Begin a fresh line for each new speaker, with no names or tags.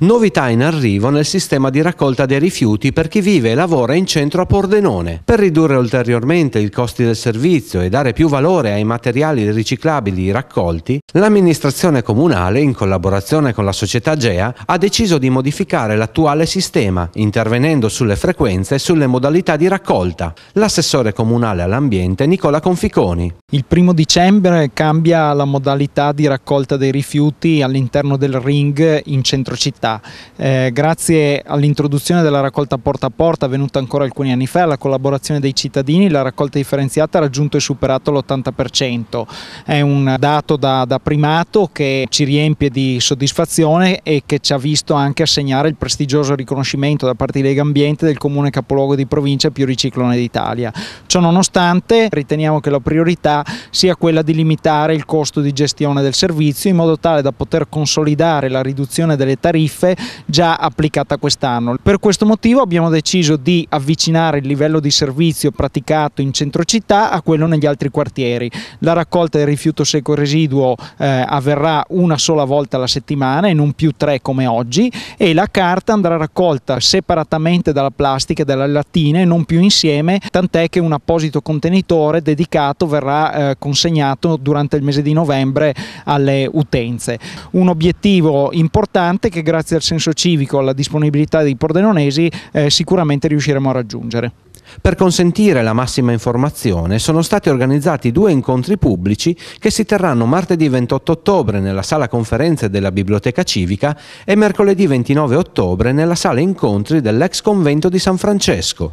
Novità in arrivo nel sistema di raccolta dei rifiuti per chi vive e lavora in centro a Pordenone. Per ridurre ulteriormente i costi del servizio e dare più valore ai materiali riciclabili raccolti, l'amministrazione comunale, in collaborazione con la società GEA, ha deciso di modificare l'attuale sistema, intervenendo sulle frequenze e sulle modalità di raccolta. L'assessore comunale all'ambiente Nicola Conficoni.
Il primo dicembre cambia la modalità di raccolta dei rifiuti all'interno del ring in centro città città. Eh, grazie all'introduzione della raccolta porta a porta avvenuta ancora alcuni anni fa, alla collaborazione dei cittadini, la raccolta differenziata ha raggiunto e superato l'80%. È un dato da, da primato che ci riempie di soddisfazione e che ci ha visto anche assegnare il prestigioso riconoscimento da parte di Lega Ambiente del comune capoluogo di provincia più riciclone d'Italia. Ciò nonostante riteniamo che la priorità sia quella di limitare il costo di gestione del servizio in modo tale da poter consolidare la riduzione delle tariffe tariffe già applicata quest'anno. Per questo motivo abbiamo deciso di avvicinare il livello di servizio praticato in centro città a quello negli altri quartieri. La raccolta del rifiuto secco residuo eh, avverrà una sola volta alla settimana e non più tre come oggi e la carta andrà raccolta separatamente dalla plastica e dalle lattine e non più insieme, tant'è che un apposito contenitore dedicato verrà eh, consegnato durante il mese di novembre alle utenze. Un obiettivo importante che grazie grazie al senso civico, alla disponibilità dei pordenonesi, eh, sicuramente riusciremo a raggiungere.
Per consentire la massima informazione sono stati organizzati due incontri pubblici che si terranno martedì 28 ottobre nella sala conferenze della Biblioteca Civica e mercoledì 29 ottobre nella sala incontri dell'ex convento di San Francesco.